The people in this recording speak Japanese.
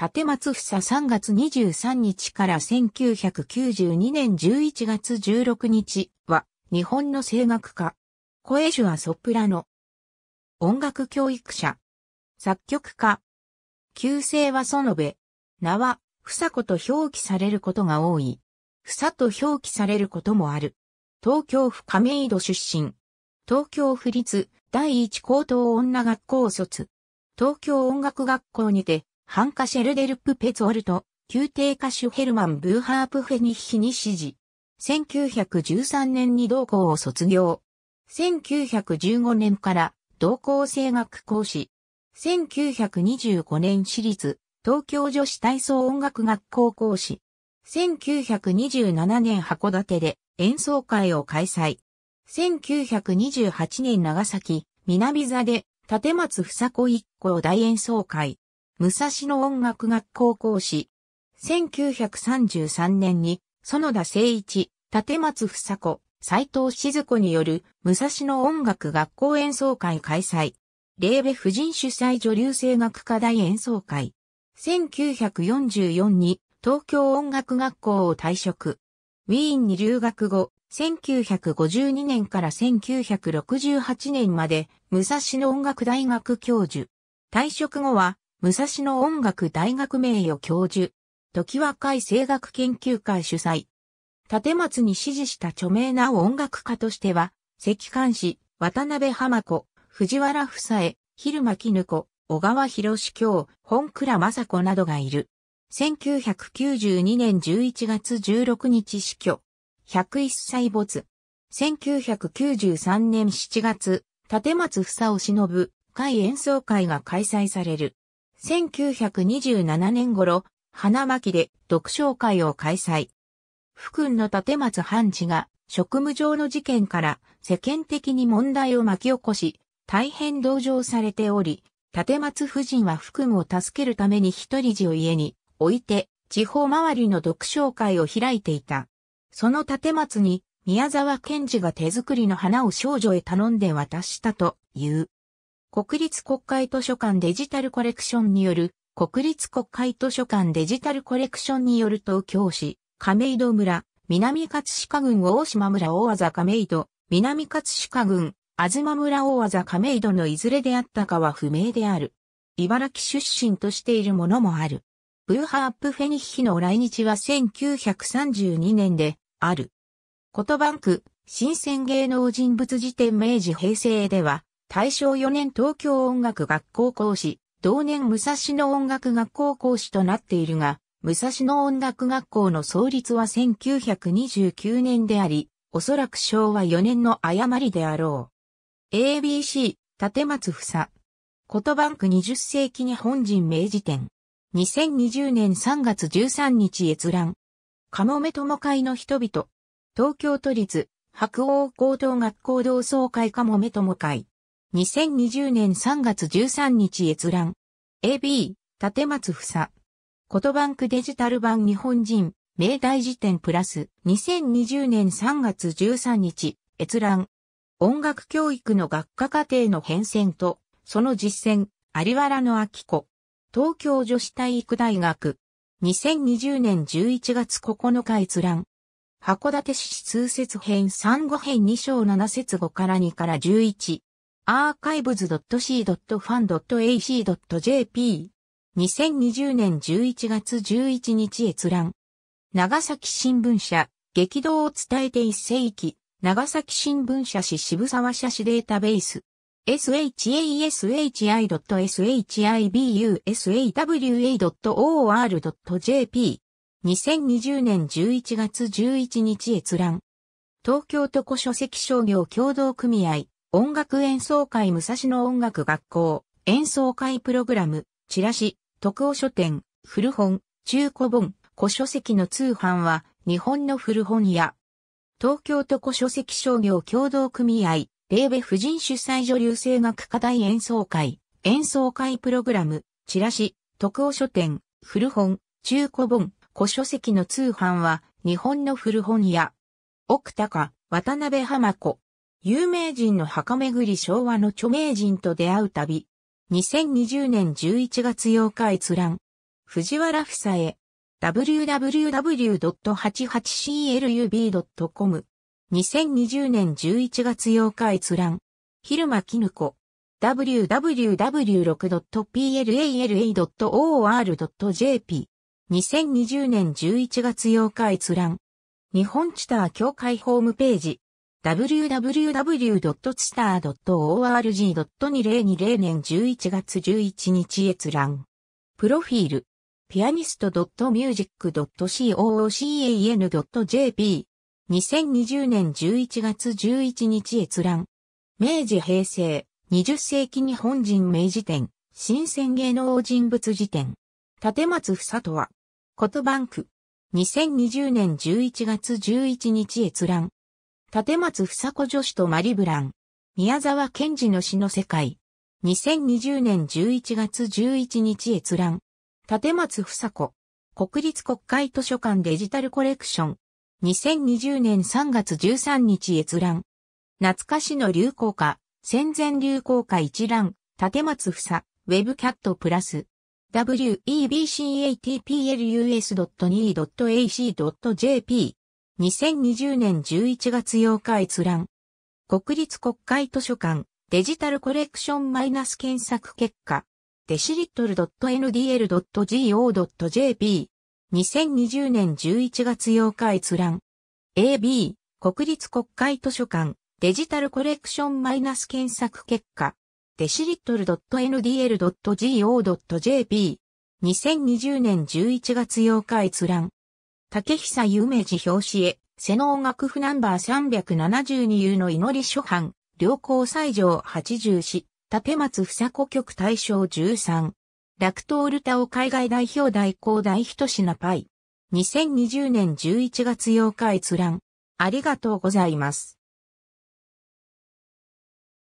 立松房3月23日から1992年11月16日は日本の声楽家。声手はソプラノ。音楽教育者。作曲家。旧姓は園部。名は、房子と表記されることが多い。房と表記されることもある。東京府亀戸出身。東京府立第一高等女学校卒。東京音楽学校にてハンカ・シェルデルプ・ペツォルト、宮廷歌手ヘルマン・ブーハープ・フェニッヒに指示。1913年に同校を卒業。1915年から同校声楽講師。1925年私立東京女子体操音楽学校講師。1927年函館で演奏会を開催。1928年長崎南座で立松房子一行大演奏会。武蔵野音楽学校講師。1933年に、園田誠一、立松房子、斎藤静子による武蔵野音楽学校演奏会開催。レーベ夫人主催女流声楽科大演奏会。1944に東京音楽学校を退職。ウィーンに留学後、1952年から1968年まで武蔵野音楽大学教授。退職後は武蔵野音楽大学名誉教授、時和会声楽研究会主催。立松に支持した著名な音楽家としては、関関氏、渡辺浜子、藤原夫妻、昼間絹子、小川博志京、本倉正子などがいる。1992年11月16日死去。101歳没。1993年7月、立松房を忍ぶ会演奏会が開催される。1927年頃、花巻で読書会を開催。福君の立松藩治が職務上の事件から世間的に問題を巻き起こし、大変同情されており、立松夫人は福君を助けるために一人じを家に置いて、地方周りの読書会を開いていた。その立松に宮沢賢治が手作りの花を少女へ頼んで渡したという。国立国会図書館デジタルコレクションによる、国立国会図書館デジタルコレクションによると教師、亀戸村、南葛飾郡大島村大技亀戸、南葛飾郡、東村大技亀戸のいずれであったかは不明である。茨城出身としているものもある。ブーハープフェニッヒの来日は1932年である。とバンク、新鮮芸能人物辞典明治平成では、大正4年東京音楽学校講師、同年武蔵野音楽学校講師となっているが、武蔵野音楽学校の創立は1929年であり、おそらく昭和4年の誤りであろう。ABC、立松房。言葉区20世紀日本人明治展。2020年3月13日閲覧。かもめ友会の人々。東京都立、白王高等学校同窓会かもめ友会。2020年3月13日閲覧。AB、立松房。とバンクデジタル版日本人、明大辞典プラス、2020年3月13日、閲覧。音楽教育の学科課程の変遷と、その実践、有原の秋子。東京女子体育大学。2020年11月9日閲覧。函館市通説編3 5編2章7節5から2から11。archives.c.fan.ac.jp。2020年11月11日閲覧。長崎新聞社、激動を伝えて一世紀、長崎新聞社市渋沢社市データベース。shashi.shibusawa.or.jp。2020年11月11日閲覧。東京都古書籍商業協同組合、音楽演奏会武蔵野音楽学校、演奏会プログラム、チラシ、徳尾書店、古本、中古本、古書籍の通販は、日本の古本屋。東京都古書籍商業協同組合、レ部夫婦人主催女流声楽課題演奏会、演奏会プログラム、チラシ、徳尾書店、古本、中古本、古書籍の通販は、日本の古本屋。奥高、渡辺浜子。有名人の墓巡り昭和の著名人と出会う旅。2020年11月8日閲覧。藤原房へ。www.88club.com。2020年11月8日閲覧。昼間絹子。www.6.plala.or.jp。2020年11月8日閲覧。日本チター協会ホームページ。w w w s t a r o r g 2 0 2 0年11月11日閲覧。プロフィール。ピアニスト .music.coocan.jp。2020年11月11日閲覧。明治平成20世紀日本人名治典。新鮮芸能人物辞典。立松ふさとは。ことバンク。2020年11月11日閲覧。立松房子女子とマリブラン。宮沢賢治の詩の世界。2020年11月11日閲覧。立松房子。国立国会図書館デジタルコレクション。2020年3月13日閲覧。懐かしの流行歌。戦前流行歌一覧。立松房。ウェブキャットプラス。webcatplus.2.ac.jp 2020年11月8日閲覧。国立国会図書館デジタルコレクションマイナス検索結果。デシリットル .ndl.go.jp。2020年11月8日閲覧。AB 国立国会図書館デジタルコレクションマイナス検索結果。デシリットル .ndl.go.jp。2020年11月8日閲覧。竹久有名寺表紙へ、瀬能楽譜ナンバー372優の祈り初版、良好最上8 4詩、立松房子曲大賞13。楽東ルタオ海外代表代行代一品パイ。2020年11月8日閲覧。ありがとうございます。